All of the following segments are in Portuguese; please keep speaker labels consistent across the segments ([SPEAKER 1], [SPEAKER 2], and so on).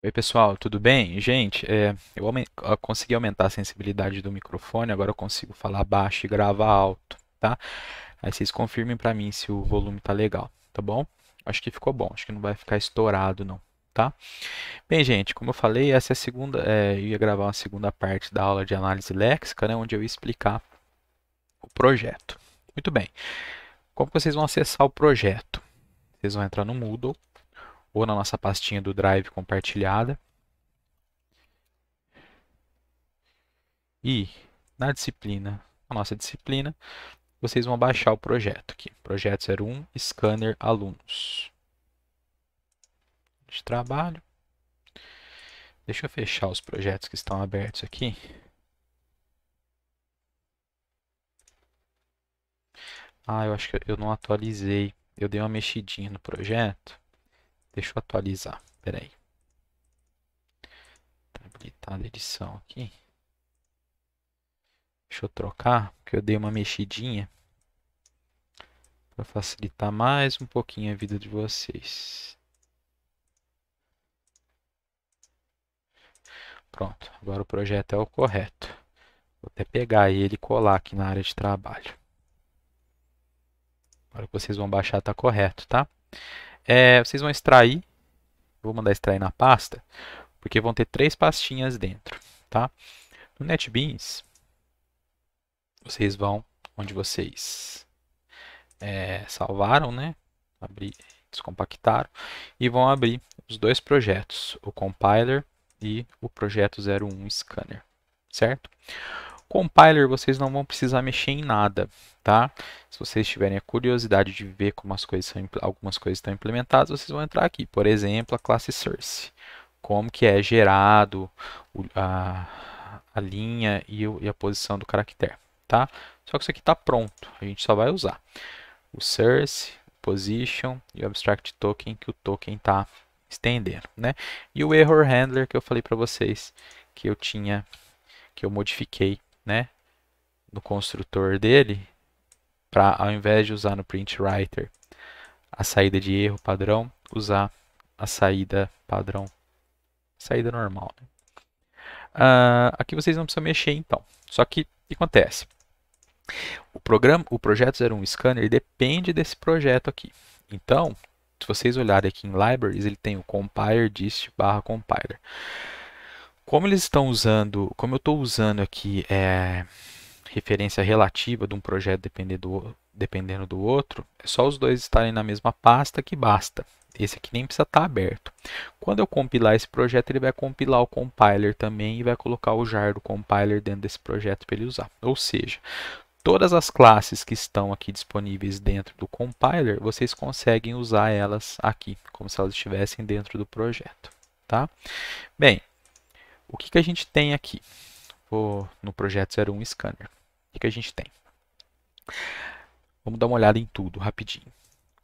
[SPEAKER 1] Oi, pessoal, tudo bem? Gente, é, eu, eu consegui aumentar a sensibilidade do microfone, agora eu consigo falar baixo e gravar alto, tá? Aí vocês confirmem para mim se o volume tá legal, tá bom? Acho que ficou bom, acho que não vai ficar estourado não, tá? Bem, gente, como eu falei, essa é a segunda, é, eu ia gravar uma segunda parte da aula de análise léxica, né, onde eu ia explicar o projeto. Muito bem. Como vocês vão acessar o projeto? Vocês vão entrar no Moodle, ou na nossa pastinha do Drive compartilhada. E na disciplina, a nossa disciplina, vocês vão baixar o projeto aqui. Projeto 01, Scanner Alunos. De trabalho. Deixa eu fechar os projetos que estão abertos aqui. Ah, eu acho que eu não atualizei. Eu dei uma mexidinha no projeto. Deixa eu atualizar. aí. Tá habilitada a edição aqui. Deixa eu trocar, porque eu dei uma mexidinha para facilitar mais um pouquinho a vida de vocês. Pronto, agora o projeto é o correto. Vou até pegar ele e colar aqui na área de trabalho. Agora que vocês vão baixar está correto, tá? É, vocês vão extrair, vou mandar extrair na pasta, porque vão ter três pastinhas dentro, tá? No NetBeans, vocês vão onde vocês é, salvaram, né? Abrir, descompactaram e vão abrir os dois projetos, o compiler e o projeto 01 scanner, certo? Compiler vocês não vão precisar mexer em nada, tá? Se vocês tiverem a curiosidade de ver como as coisas são, algumas coisas estão implementadas, vocês vão entrar aqui. Por exemplo, a classe source, como que é gerado a, a linha e, e a posição do caractere, tá? Só que isso aqui está pronto, a gente só vai usar o source, position e o abstract token que o token está estendendo, né? E o error handler que eu falei para vocês que eu tinha que eu modifiquei né, no construtor dele, para ao invés de usar no print writer a saída de erro padrão, usar a saída padrão, saída normal. Né? Uh, aqui vocês não precisam mexer então. Só que o que acontece? O programa, o projeto 01 Scanner depende desse projeto aqui. Então, se vocês olharem aqui em libraries, ele tem o compiler dist/compiler. Como eles estão usando, como eu estou usando aqui é, referência relativa de um projeto dependendo do, dependendo do outro, é só os dois estarem na mesma pasta que basta. Esse aqui nem precisa estar tá aberto. Quando eu compilar esse projeto, ele vai compilar o compiler também e vai colocar o jar do compiler dentro desse projeto para ele usar. Ou seja, todas as classes que estão aqui disponíveis dentro do compiler, vocês conseguem usar elas aqui, como se elas estivessem dentro do projeto. Tá? Bem, o que, que a gente tem aqui? Vou no projeto 01 Scanner. O que, que a gente tem? Vamos dar uma olhada em tudo rapidinho.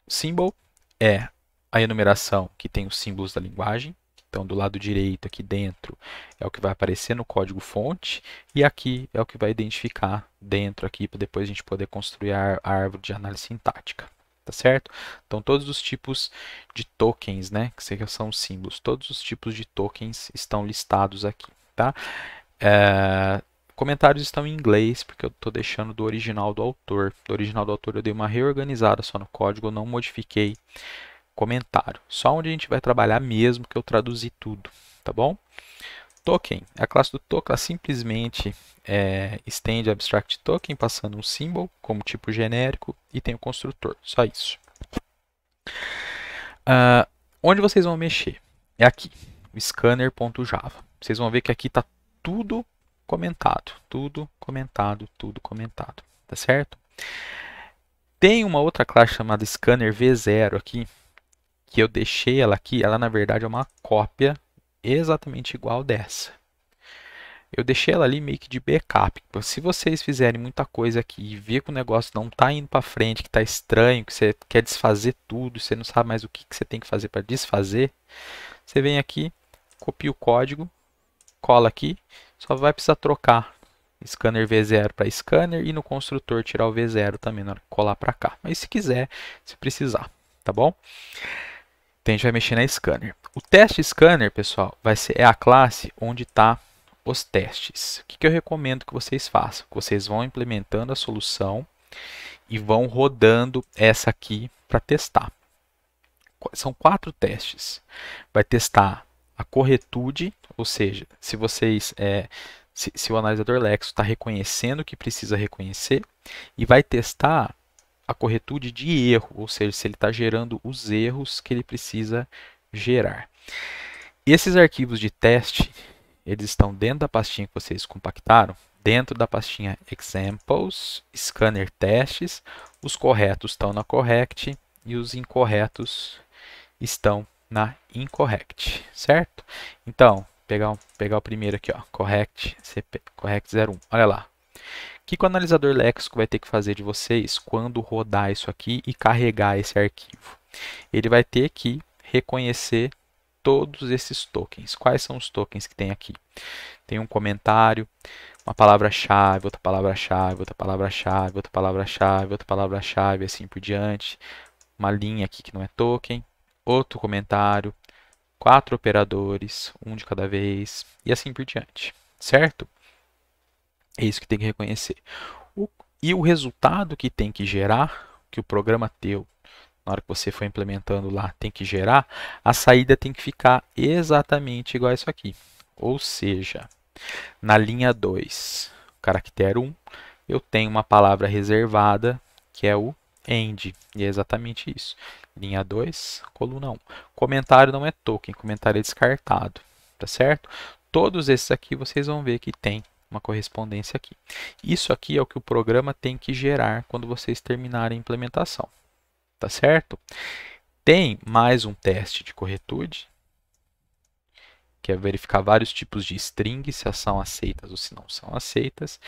[SPEAKER 1] Symbol é a enumeração que tem os símbolos da linguagem. Então, do lado direito, aqui dentro, é o que vai aparecer no código fonte. E aqui é o que vai identificar dentro aqui, para depois a gente poder construir a árvore de análise sintática tá certo? Então todos os tipos de tokens, né, que são símbolos, todos os tipos de tokens estão listados aqui, tá? É, comentários estão em inglês, porque eu estou deixando do original do autor. Do original do autor eu dei uma reorganizada só no código, eu não modifiquei comentário. Só onde a gente vai trabalhar mesmo que eu traduzi tudo, tá bom? Token. A classe do token ela simplesmente é, estende abstract token passando um symbol como tipo genérico e tem o construtor. Só isso. Uh, onde vocês vão mexer? É aqui, scanner.java. Vocês vão ver que aqui está tudo comentado, tudo comentado, tudo comentado, tá certo? Tem uma outra classe chamada scanner v0 aqui, que eu deixei ela aqui, ela na verdade é uma cópia exatamente igual dessa. Eu deixei ela ali meio que de backup. Se vocês fizerem muita coisa aqui e ver que o negócio não está indo para frente, que está estranho, que você quer desfazer tudo, você não sabe mais o que, que você tem que fazer para desfazer, você vem aqui, copia o código, cola aqui, só vai precisar trocar scanner V0 para scanner e no construtor tirar o V0 também na hora que colar para cá. Mas se quiser, se precisar, tá bom? Então a gente vai mexer na scanner. O teste scanner, pessoal, vai ser, é a classe onde está os testes. O que, que eu recomendo que vocês façam? Que vocês vão implementando a solução e vão rodando essa aqui para testar. São quatro testes. Vai testar a corretude, ou seja, se vocês é, se, se o analisador Lexo está reconhecendo o que precisa reconhecer e vai testar a corretude de erro, ou seja, se ele está gerando os erros que ele precisa gerar. Esses arquivos de teste, eles estão dentro da pastinha que vocês compactaram, dentro da pastinha Examples, Scanner Testes, os corretos estão na Correct e os incorretos estão na Incorrect, certo? Então, pegar, pegar o primeiro aqui, ó, Correct, CP, Correct 01, olha lá, o que, que o analisador léxico vai ter que fazer de vocês quando rodar isso aqui e carregar esse arquivo? Ele vai ter que reconhecer todos esses tokens. Quais são os tokens que tem aqui? Tem um comentário, uma palavra-chave, outra palavra-chave, outra palavra-chave, outra palavra-chave, outra palavra-chave, assim por diante. Uma linha aqui que não é token, outro comentário, quatro operadores, um de cada vez, e assim por diante, certo? É isso que tem que reconhecer. O, e o resultado que tem que gerar, que o programa teu, na hora que você for implementando lá, tem que gerar, a saída tem que ficar exatamente igual a isso aqui. Ou seja, na linha 2, caractere 1, eu tenho uma palavra reservada, que é o end, e é exatamente isso. Linha 2, coluna 1. Comentário não é token, comentário é descartado, tá certo? Todos esses aqui vocês vão ver que tem uma correspondência aqui. Isso aqui é o que o programa tem que gerar quando vocês terminarem a implementação, tá certo? Tem mais um teste de corretude, que é verificar vários tipos de string, se elas são aceitas ou se não são aceitas.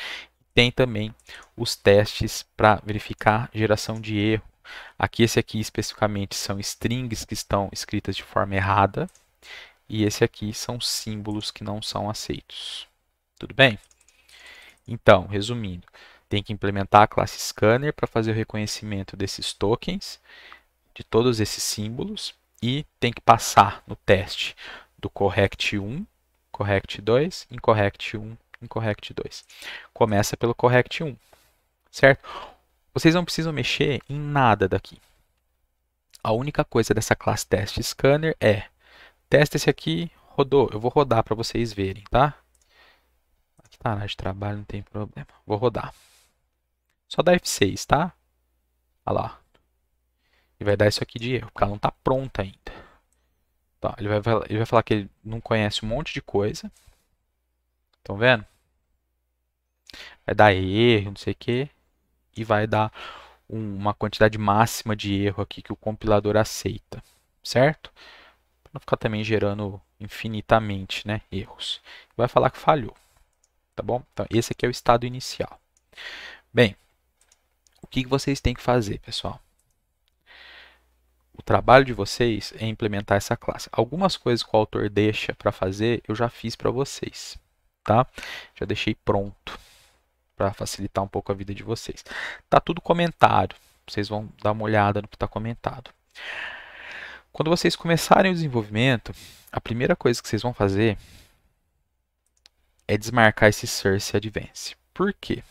[SPEAKER 1] Tem também os testes para verificar geração de erro. Aqui, esse aqui especificamente são strings que estão escritas de forma errada. E esse aqui são símbolos que não são aceitos. Tudo bem? Então, resumindo, tem que implementar a classe Scanner para fazer o reconhecimento desses tokens, de todos esses símbolos, e tem que passar no teste do correct 1, correct 2, incorrect 1, incorrect 2. Começa pelo correct 1, certo? Vocês não precisam mexer em nada daqui. A única coisa dessa classe teste scanner é testa esse aqui, rodou, eu vou rodar para vocês verem, tá? tá de trabalho, não tem problema. Vou rodar. Só dá F6, tá? Olha lá. E vai dar isso aqui de erro, porque ela não está pronta ainda. Tá, ele, vai, ele vai falar que ele não conhece um monte de coisa. Estão vendo? Vai dar erro, não sei o que. E vai dar um, uma quantidade máxima de erro aqui que o compilador aceita. Certo? Para não ficar também gerando infinitamente né, erros. Vai falar que falhou tá bom? Então, esse aqui é o estado inicial. Bem, o que vocês têm que fazer, pessoal? O trabalho de vocês é implementar essa classe. Algumas coisas que o autor deixa para fazer, eu já fiz para vocês, tá? Já deixei pronto para facilitar um pouco a vida de vocês. Tá tudo comentado Vocês vão dar uma olhada no que está comentado. Quando vocês começarem o desenvolvimento, a primeira coisa que vocês vão fazer é desmarcar esse Source Advance. Por quê?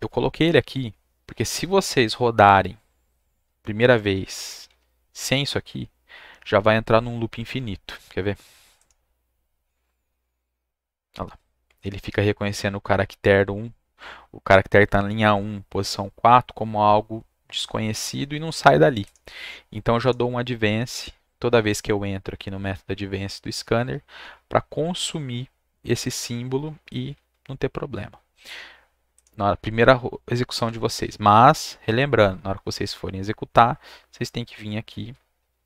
[SPEAKER 1] Eu coloquei ele aqui porque se vocês rodarem primeira vez sem isso aqui, já vai entrar num loop infinito. Quer ver? Olha lá. Ele fica reconhecendo o caractere 1, o caractere está na linha 1, posição 4, como algo desconhecido e não sai dali. Então eu já dou um advance toda vez que eu entro aqui no método advance do scanner para consumir esse símbolo e não ter problema. Na primeira execução de vocês. Mas, relembrando, na hora que vocês forem executar, vocês têm que vir aqui.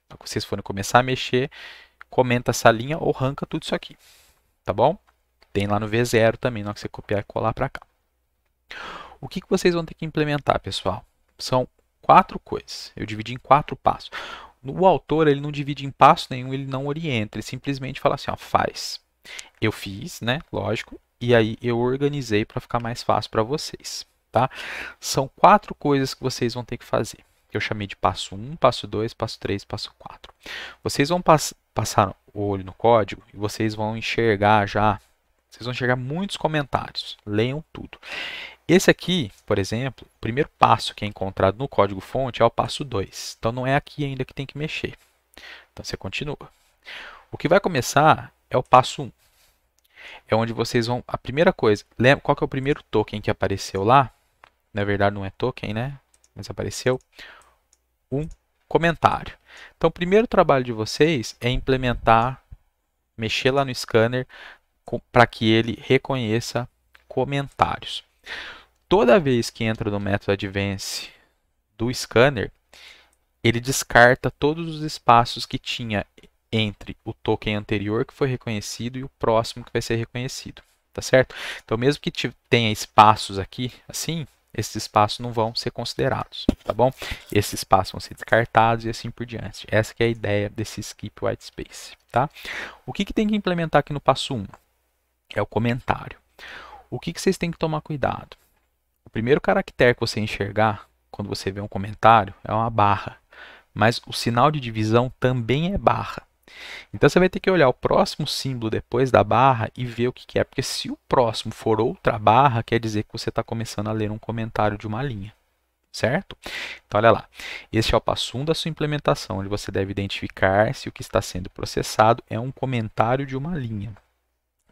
[SPEAKER 1] Na hora que vocês forem começar a mexer, comenta essa linha ou arranca tudo isso aqui. Tá bom? Tem lá no V0 também, na hora que você copiar e colar para cá. O que, que vocês vão ter que implementar, pessoal? São quatro coisas. Eu dividi em quatro passos. O autor ele não divide em passo nenhum, ele não orienta, ele simplesmente fala assim, ó, faz. Eu fiz, né? Lógico. E aí eu organizei para ficar mais fácil para vocês, tá? São quatro coisas que vocês vão ter que fazer. Eu chamei de passo 1, passo 2, passo 3, passo 4. Vocês vão pass passar o olho no código e vocês vão enxergar já, vocês vão enxergar muitos comentários. Leiam tudo. Esse aqui, por exemplo, o primeiro passo que é encontrado no código fonte é o passo 2. Então não é aqui ainda que tem que mexer. Então você continua. O que vai começar é o passo 1. É onde vocês vão. A primeira coisa, lembra qual que é o primeiro token que apareceu lá? Na verdade, não é token, né? Mas apareceu um comentário. Então, o primeiro trabalho de vocês é implementar, mexer lá no scanner para que ele reconheça comentários. Toda vez que entra no método advance do scanner, ele descarta todos os espaços que tinha entre o token anterior que foi reconhecido e o próximo que vai ser reconhecido, tá certo? Então, mesmo que tenha espaços aqui, assim, esses espaços não vão ser considerados, tá bom? Esses espaços vão ser descartados e assim por diante. Essa é a ideia desse skip white space, tá? O que, que tem que implementar aqui no passo 1? É o comentário. O que, que vocês têm que tomar cuidado? O primeiro caractere que você enxergar quando você vê um comentário é uma barra, mas o sinal de divisão também é barra. Então você vai ter que olhar o próximo símbolo depois da barra e ver o que, é, porque se o próximo for outra barra, quer dizer que você está começando a ler um comentário de uma linha, certo? Então olha lá, este é o passo 1 da sua implementação, onde você deve identificar se o que está sendo processado é um comentário de uma linha.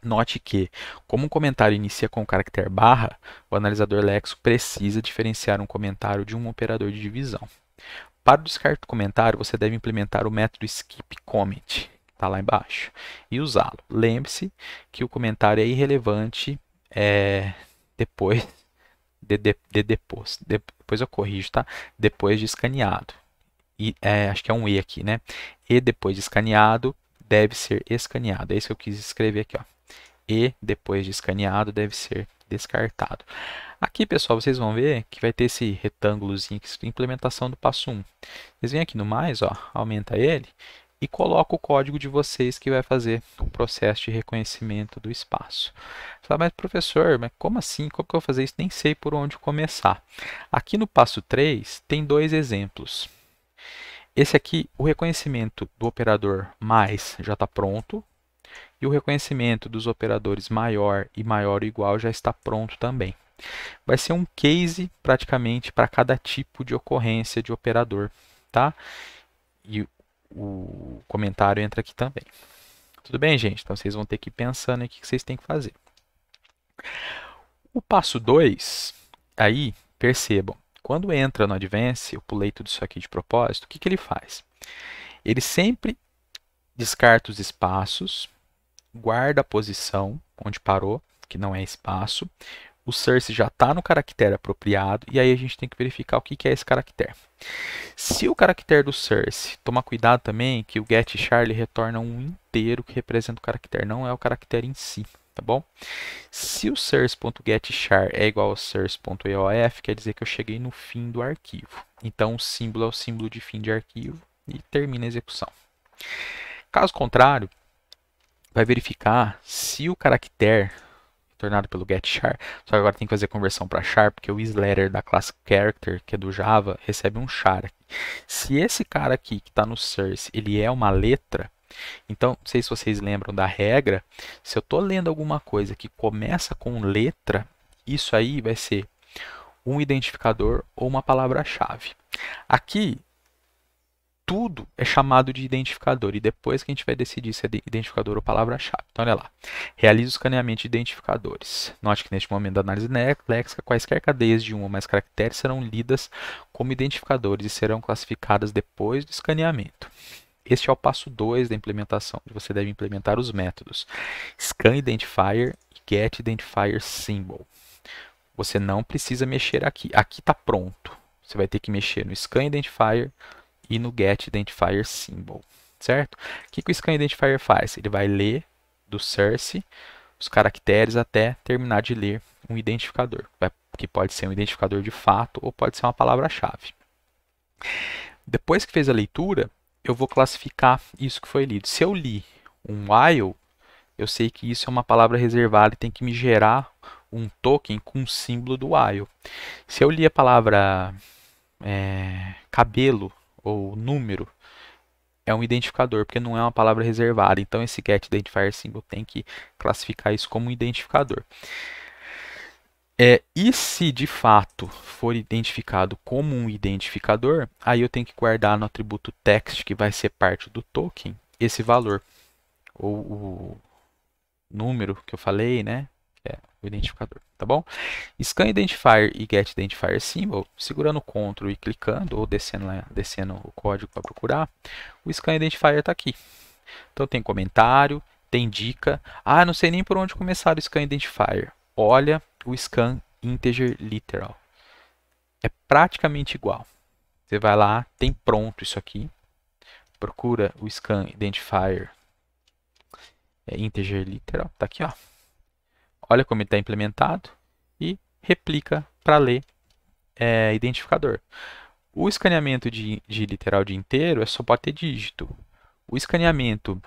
[SPEAKER 1] Note que, como um comentário inicia com o caractere barra, o analisador léxico precisa diferenciar um comentário de um operador de divisão. Para o descarte do comentário, você deve implementar o método skip comment, está lá embaixo, e usá-lo. Lembre-se que o comentário é irrelevante é, depois de, de, de depois, de, depois eu corrijo, tá? Depois de escaneado. E, é, acho que é um e aqui, né? E depois de escaneado, deve ser escaneado. É isso que eu quis escrever aqui, ó e depois de escaneado deve ser descartado. Aqui, pessoal, vocês vão ver que vai ter esse retângulozinho que é implementação do passo 1. Vocês vêm aqui no mais, ó, aumenta ele e coloca o código de vocês que vai fazer o processo de reconhecimento do espaço. Você fala, mas professor, mas como assim? Como que eu vou fazer isso? Nem sei por onde começar. Aqui no passo 3 tem dois exemplos. Esse aqui, o reconhecimento do operador mais já está pronto, e o reconhecimento dos operadores maior e maior ou igual já está pronto também. Vai ser um case praticamente para cada tipo de ocorrência de operador, tá? E o comentário entra aqui também. Tudo bem, gente? Então vocês vão ter que ir pensando o que vocês têm que fazer. O passo 2, aí, percebam, quando entra no Advance, eu pulei tudo isso aqui de propósito, o que, que ele faz? Ele sempre descarta os espaços guarda a posição onde parou, que não é espaço. O source já está no caractere apropriado e aí a gente tem que verificar o que, que é esse caractere. Se o caractere do source, tomar cuidado também que o get char retorna um inteiro que representa o caractere, não é o caractere em si, tá bom? Se o char é igual ao source.eof, quer dizer que eu cheguei no fim do arquivo. Então o símbolo é o símbolo de fim de arquivo e termina a execução. Caso contrário, vai verificar se o caractere tornado pelo getChar, só que agora tem que fazer conversão para char, porque o isLetter da classe character, que é do Java, recebe um char. Se esse cara aqui, que está no source, ele é uma letra, então, não sei se vocês lembram da regra, se eu estou lendo alguma coisa que começa com letra, isso aí vai ser um identificador ou uma palavra-chave. Aqui, tudo é chamado de identificador e depois que a gente vai decidir se é identificador ou palavra-chave. Então, olha lá. Realiza o escaneamento de identificadores. Note que neste momento da análise léxica, quaisquer cadeias de um ou mais caracteres serão lidas como identificadores e serão classificadas depois do escaneamento. Este é o passo 2 da implementação, você deve implementar os métodos scan identifier e get identifier symbol. Você não precisa mexer aqui. Aqui está pronto. Você vai ter que mexer no scan identifier, e no get identifier symbol, certo? O que, que o scan identifier faz? Ele vai ler do source os caracteres até terminar de ler um identificador, que pode ser um identificador de fato ou pode ser uma palavra-chave. Depois que fez a leitura, eu vou classificar isso que foi lido. Se eu li um while, eu sei que isso é uma palavra reservada e tem que me gerar um token com o símbolo do while. Se eu li a palavra é, cabelo, ou número é um identificador, porque não é uma palavra reservada. Então esse get identifier symbol tem que classificar isso como um identificador. É, e se de fato for identificado como um identificador, aí eu tenho que guardar no atributo text, que vai ser parte do token, esse valor, ou o número que eu falei, né? o identificador, tá bom? Scan Identifier e Get Identifier Symbol, segurando o Ctrl e clicando ou descendo, descendo o código para procurar, o Scan Identifier está aqui. Então tem comentário, tem dica. Ah, não sei nem por onde começar o Scan Identifier. Olha o Scan Integer Literal. É praticamente igual. Você vai lá, tem pronto isso aqui. Procura o Scan Identifier é, Integer Literal, tá aqui, ó olha como está implementado e replica para ler é, identificador. O escaneamento de, de literal de inteiro é só pode ter dígito. O escaneamento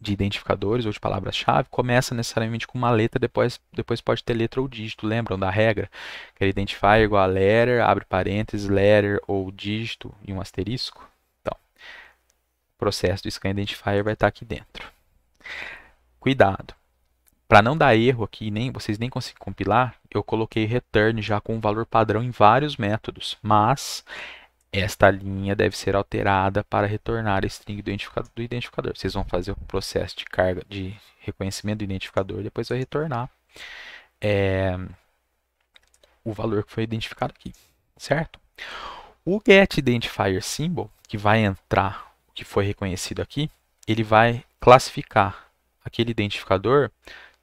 [SPEAKER 1] de identificadores ou de palavras-chave começa necessariamente com uma letra, depois, depois pode ter letra ou dígito. Lembram da regra? Que é identifier igual a letter, abre parênteses, letter ou dígito e um asterisco. Então, o processo do scan identifier vai estar aqui dentro. Cuidado! Para não dar erro aqui, nem vocês nem conseguem compilar, eu coloquei return já com um valor padrão em vários métodos, mas esta linha deve ser alterada para retornar a string do identificador, do identificador. Vocês vão fazer o processo de carga de reconhecimento do identificador, depois vai retornar é, o valor que foi identificado aqui, certo? O get identifier symbol que vai entrar, que foi reconhecido aqui, ele vai classificar aquele identificador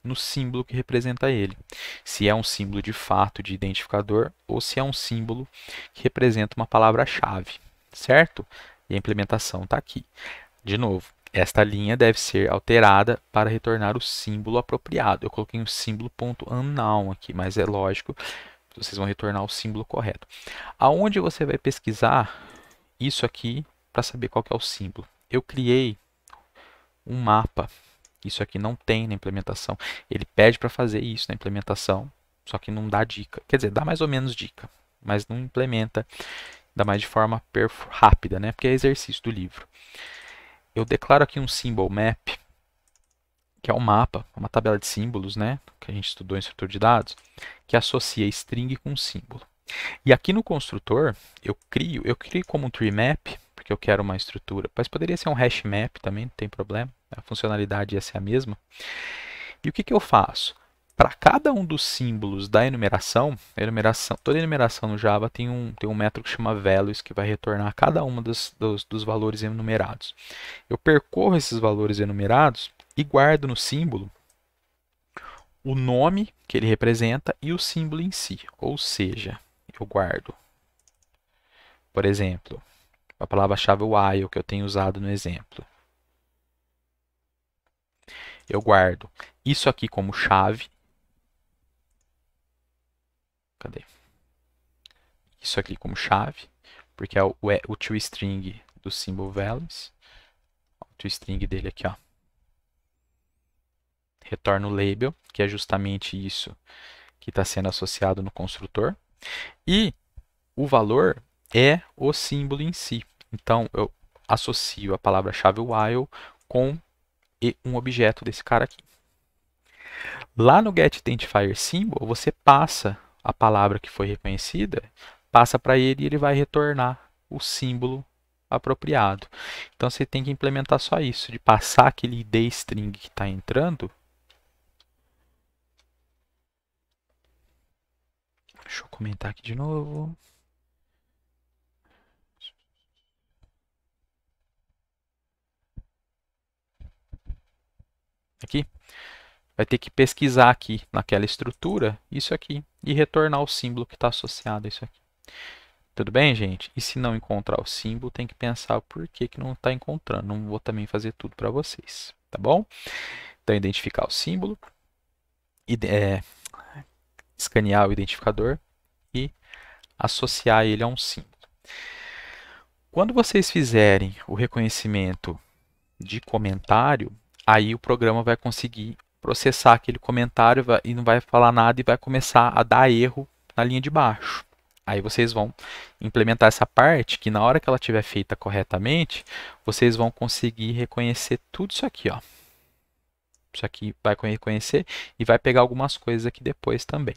[SPEAKER 1] no símbolo que representa ele. Se é um símbolo de fato de identificador ou se é um símbolo que representa uma palavra-chave, certo? E a implementação está aqui. De novo, esta linha deve ser alterada para retornar o símbolo apropriado. Eu coloquei um símbolo ponto .unknown aqui, mas é lógico, vocês vão retornar o símbolo correto. Aonde você vai pesquisar isso aqui para saber qual é o símbolo? Eu criei um mapa isso aqui não tem na implementação. Ele pede para fazer isso na implementação, só que não dá dica. Quer dizer, dá mais ou menos dica, mas não implementa, ainda mais de forma rápida, né? porque é exercício do livro. Eu declaro aqui um symbol map, que é um mapa, uma tabela de símbolos, né? que a gente estudou em estrutura de dados, que associa string com símbolo. E aqui no construtor, eu crio, eu crio como um tree map, eu quero uma estrutura. Mas poderia ser um hash map também, não tem problema. A funcionalidade ia ser a mesma. E o que, que eu faço? Para cada um dos símbolos da enumeração, enumeração, toda enumeração no Java tem um, tem um método que chama values, que vai retornar cada um dos, dos, dos valores enumerados. Eu percorro esses valores enumerados e guardo no símbolo o nome que ele representa e o símbolo em si. Ou seja, eu guardo, por exemplo, a palavra-chave while é que eu tenho usado no exemplo. Eu guardo isso aqui como chave. Cadê? Isso aqui como chave, porque é o, é o toString do symbol values. O toString dele aqui, ó. Retorno label, que é justamente isso que está sendo associado no construtor. E o valor é o símbolo em si. Então, eu associo a palavra-chave while com um objeto desse cara aqui. Lá no getIdentifier_symbol, você passa a palavra que foi reconhecida, passa para ele e ele vai retornar o símbolo apropriado. Então, você tem que implementar só isso, de passar aquele id string que está entrando. Deixa eu comentar aqui de novo. aqui, vai ter que pesquisar aqui naquela estrutura isso aqui e retornar o símbolo que está associado a isso aqui. Tudo bem, gente? E se não encontrar o símbolo, tem que pensar por que, que não está encontrando. Não vou também fazer tudo para vocês, tá bom? Então, identificar o símbolo, é, escanear o identificador e associar ele a um símbolo. Quando vocês fizerem o reconhecimento de comentário, Aí o programa vai conseguir processar aquele comentário e não vai falar nada e vai começar a dar erro na linha de baixo. Aí vocês vão implementar essa parte que na hora que ela estiver feita corretamente, vocês vão conseguir reconhecer tudo isso aqui, ó. Isso aqui vai reconhecer e vai pegar algumas coisas aqui depois também.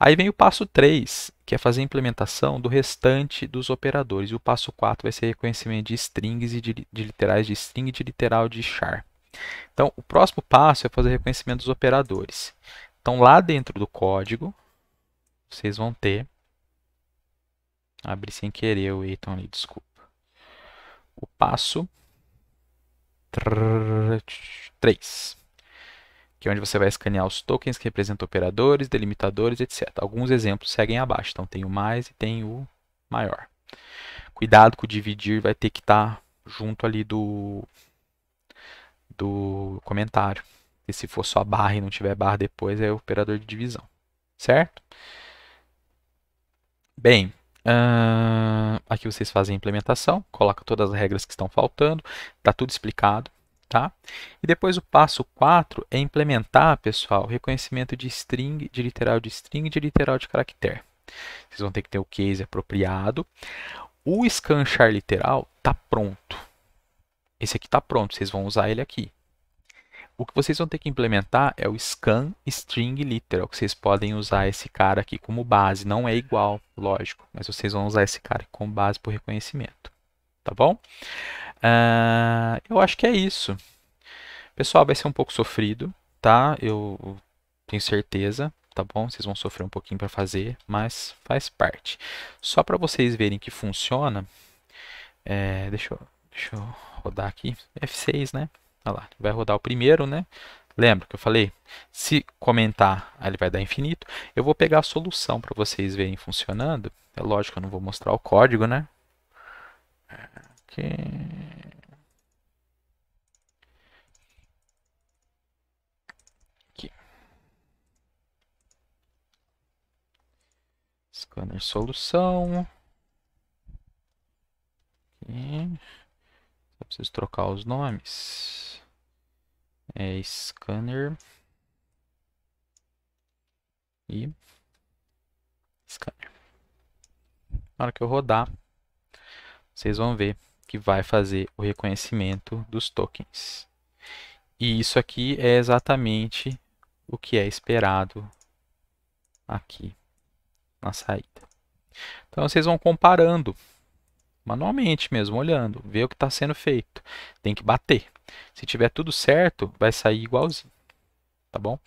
[SPEAKER 1] Aí vem o passo 3, que é fazer a implementação do restante dos operadores. E o passo 4 vai ser reconhecimento de strings e de, de literais de string e de literal de char. Então, o próximo passo é fazer reconhecimento dos operadores. Então, lá dentro do código, vocês vão ter... Abri sem querer o Eiton ali, desculpa. O passo 3, que é onde você vai escanear os tokens que representam operadores, delimitadores, etc. Alguns exemplos seguem abaixo. Então, tem o mais e tem o maior. Cuidado com o dividir, vai ter que estar tá junto ali do do comentário. E se for só barra e não tiver barra depois, é o operador de divisão. Certo? Bem, uh, aqui vocês fazem a implementação, coloca todas as regras que estão faltando, está tudo explicado. Tá? E depois o passo 4 é implementar, pessoal, reconhecimento de string, de literal de string e de literal de caractere. Vocês vão ter que ter o case apropriado. O scanchar literal está pronto. Esse aqui está pronto, vocês vão usar ele aqui. O que vocês vão ter que implementar é o scan string literal, que vocês podem usar esse cara aqui como base. Não é igual, lógico, mas vocês vão usar esse cara como base para o reconhecimento. Tá bom? Uh, eu acho que é isso. Pessoal, vai ser um pouco sofrido, tá? Eu tenho certeza, tá bom? Vocês vão sofrer um pouquinho para fazer, mas faz parte. Só para vocês verem que funciona, é, deixa eu Deixa eu rodar aqui. F6, né? Olha lá, vai rodar o primeiro, né? Lembra que eu falei? Se comentar, ele vai dar infinito. Eu vou pegar a solução para vocês verem funcionando. É lógico, eu não vou mostrar o código, né? Aqui. Aqui. Scanner solução. Aqui preciso trocar os nomes. É scanner e scanner. Na hora que eu rodar, vocês vão ver que vai fazer o reconhecimento dos tokens. E isso aqui é exatamente o que é esperado aqui na saída. Então vocês vão comparando manualmente mesmo, olhando, ver o que está sendo feito. Tem que bater. Se tiver tudo certo, vai sair igualzinho, tá bom?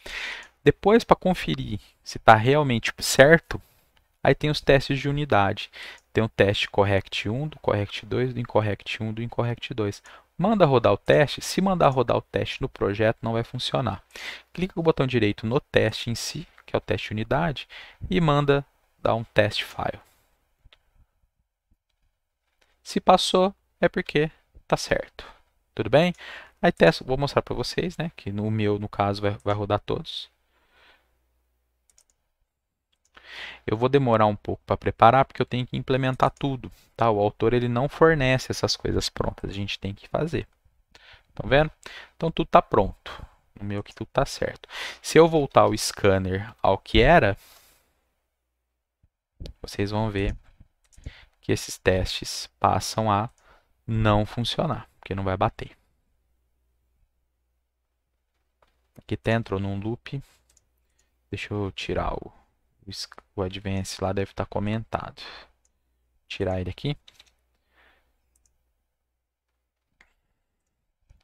[SPEAKER 1] Depois, para conferir se está realmente certo, aí tem os testes de unidade. Tem o teste correct 1, do correct 2, do incorrect 1, do incorrect 2. Manda rodar o teste. Se mandar rodar o teste no projeto, não vai funcionar. Clica com o botão direito no teste em si, que é o teste unidade, e manda dar um test file. Se passou, é porque tá certo. Tudo bem? Aí testo, vou mostrar para vocês, né? Que no meu, no caso, vai, vai rodar todos. Eu vou demorar um pouco para preparar, porque eu tenho que implementar tudo. Tá? O autor ele não fornece essas coisas prontas, a gente tem que fazer. Estão vendo? Então tudo está pronto. No meu que tudo está certo. Se eu voltar o scanner ao que era, vocês vão ver que esses testes passam a não funcionar, porque não vai bater. Aqui tá entrou num loop. Deixa eu tirar o, o advance lá, deve estar tá comentado. Tirar ele aqui.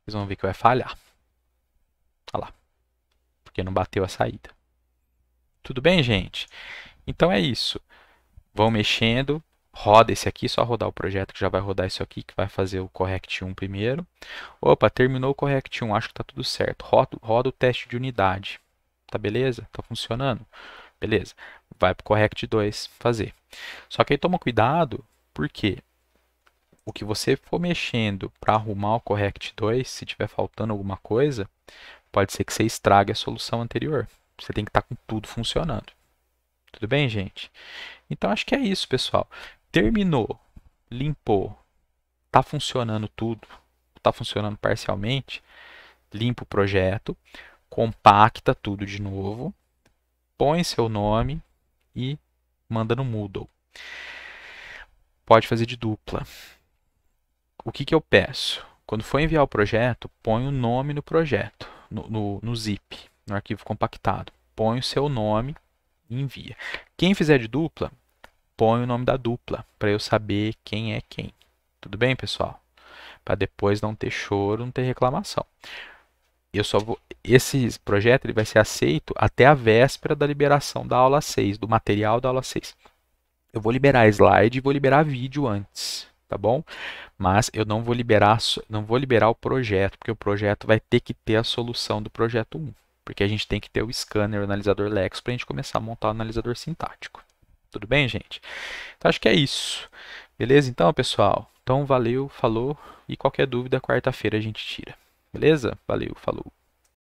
[SPEAKER 1] Vocês vão ver que vai falhar. Olha lá. Porque não bateu a saída. Tudo bem, gente? Então é isso. Vão mexendo, roda esse aqui, só rodar o projeto que já vai rodar isso aqui, que vai fazer o correct 1 primeiro. Opa, terminou o correct 1, acho que está tudo certo. Roda, roda o teste de unidade. Tá beleza? Tá funcionando? Beleza. Vai para o correct 2 fazer. Só que aí toma cuidado, porque o que você for mexendo para arrumar o correct 2, se tiver faltando alguma coisa, pode ser que você estrague a solução anterior. Você tem que estar tá com tudo funcionando. Tudo bem, gente? Então acho que é isso, pessoal terminou, limpou, tá funcionando tudo, tá funcionando parcialmente, limpa o projeto, compacta tudo de novo, põe seu nome e manda no Moodle. Pode fazer de dupla. O que, que eu peço? Quando for enviar o projeto, põe o nome no projeto, no, no, no zip, no arquivo compactado. Põe o seu nome e envia. Quem fizer de dupla, põe o nome da dupla, para eu saber quem é quem. Tudo bem, pessoal? Para depois não ter choro, não ter reclamação. Eu só vou, esse projeto ele vai ser aceito até a véspera da liberação da aula 6, do material da aula 6. Eu vou liberar slide e vou liberar vídeo antes, tá bom? Mas eu não vou liberar, não vou liberar o projeto, porque o projeto vai ter que ter a solução do projeto 1, porque a gente tem que ter o scanner, o analisador Lex para a gente começar a montar o analisador sintático. Tudo bem, gente? Então acho que é isso. Beleza então, pessoal? Então valeu, falou e qualquer dúvida quarta-feira a gente tira. Beleza? Valeu, falou.